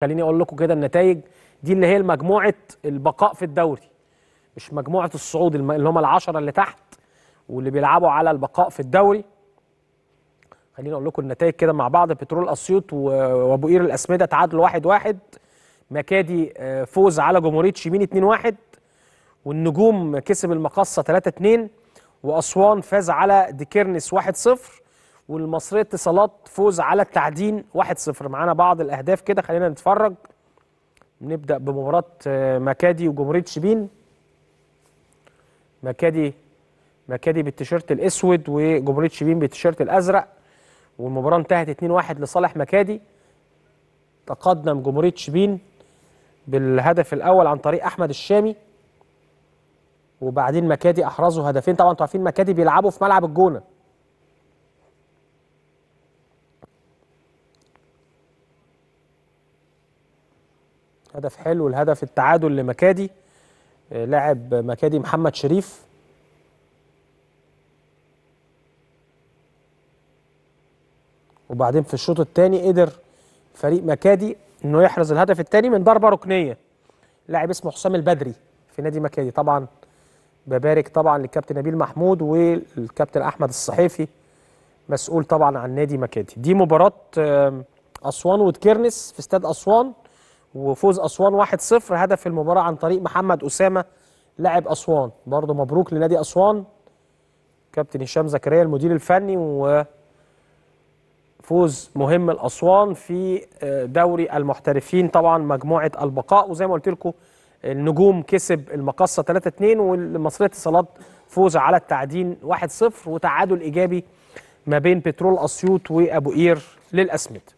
خليني اقول لكم كده النتائج دي اللي هي مجموعه البقاء في الدوري مش مجموعه الصعود اللي هم العشرة اللي تحت واللي بيلعبوا على البقاء في الدوري خليني اقول لكم النتائج كده مع بعض بترول اسيوط وابو قير الاسمده تعادل 1-1 واحد واحد. مكادي آه، فوز على جمهوريه شيمين 2-1 والنجوم كسب المقصه 3-2 واسوان فاز على ديكيرنس 1-0 والمصرية اتصالات فوز على التعدين 1-0 معانا بعض الأهداف كده خلينا نتفرج نبدأ بمباراة آه، مكادي وجمهورية شبين مكادي مكادي بالتيشيرت الأسود وجمهورية شبين بالتيشيرت الأزرق والمباراة انتهت 2-1 لصالح مكادي تقدم جمهورية شبين بالهدف الأول عن طريق أحمد الشامي وبعدين مكادي أحرزوا هدفين طبعا انتوا عارفين مكادي بيلعبوا في ملعب الجونة هدف حلو الهدف التعادل لمكادي آه، لاعب مكادي محمد شريف وبعدين في الشوط الثاني قدر فريق مكادي انه يحرز الهدف الثاني من ضربه ركنيه لاعب اسمه حسام البدري في نادي مكادي طبعا ببارك طبعا للكابتن نبيل محمود والكابتن احمد الصحيفي مسؤول طبعا عن نادي مكادي دي مباراه اسوان وتكرنس في استاد اسوان وفوز أسوان 1-0 هدف المباراة عن طريق محمد أسامة لاعب أسوان برضه مبروك لنادي أسوان كابتن هشام زكريا المدير الفني و فوز مهم لأسوان في آه، دوري المحترفين طبعا مجموعة البقاء وزي ما قلت لكم النجوم كسب المقصة 3-2 والمصرية اتصالات فوز على التعدين 1-0 وتعادل إيجابي ما بين بترول أسيوط وأبو قير للأسمده